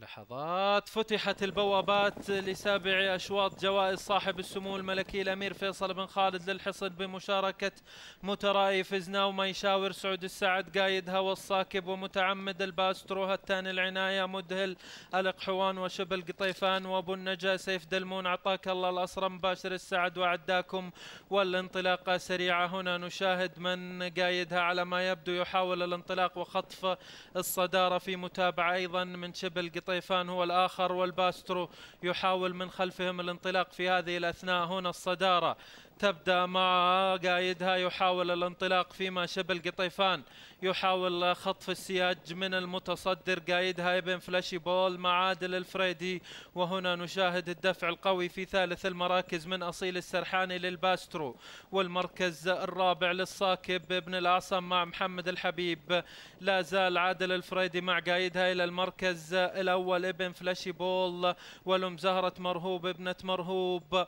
لحظات فتحت البوابات لسابع أشواط جوائز صاحب السمو الملكي الأمير فيصل بن خالد للحصن بمشاركة مترائي فزنا وما يشاور سعود السعد قايد والصاكب الصاكب ومتعمد الباسترو الثاني العناية مدهل الاقحوان وشبل قطيفان وابو النجا سيف دلمون عطاك الله الأسرى مباشر السعد وعداكم والانطلاقة سريعة هنا نشاهد من قايدها على ما يبدو يحاول الانطلاق وخطف الصدارة في متابعة أيضا من شبل قطيفان الطيفان هو الآخر والباسترو يحاول من خلفهم الانطلاق في هذه الأثناء هنا الصدارة تبدأ مع قايدها يحاول الانطلاق فيما شبل قطيفان يحاول خطف السياج من المتصدر قايدها ابن فلاشي بول مع عادل الفريدي وهنا نشاهد الدفع القوي في ثالث المراكز من أصيل السرحاني للباسترو والمركز الرابع للصاكب ابن الاعصم مع محمد الحبيب لا زال عادل الفريدي مع قايدها إلى المركز الأول ابن فلاشي بول ولم زهرة مرهوب ابنة مرهوب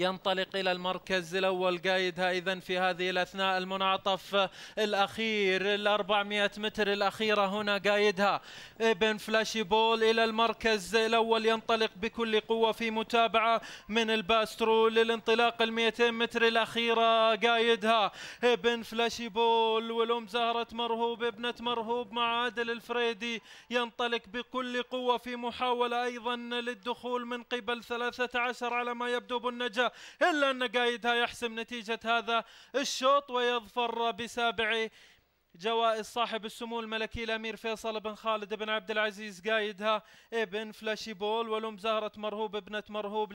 ينطلق إلى المركز الأول قايدها إذا في هذه الأثناء المنعطف الأخير ال 400 متر الأخيرة هنا قايدها ابن فلاشي بول إلى المركز الأول ينطلق بكل قوة في متابعة من الباسترو للانطلاق ال 200 متر الأخيرة قايدها ابن فلاشي بول والأم زهرة مرهوب ابنة مرهوب مع عادل الفريدي ينطلق بكل قوة في محاولة أيضا للدخول من قبل 13 على ما يبدو بالنجاح إلا أن قايدها يحسم نتيجة هذا الشوط ويظفر بسابع جوائز صاحب السمو الملكي الامير فيصل بن خالد بن عبد العزيز قايدها ابن بول ولم زهره مرهوب ابنه مرهوب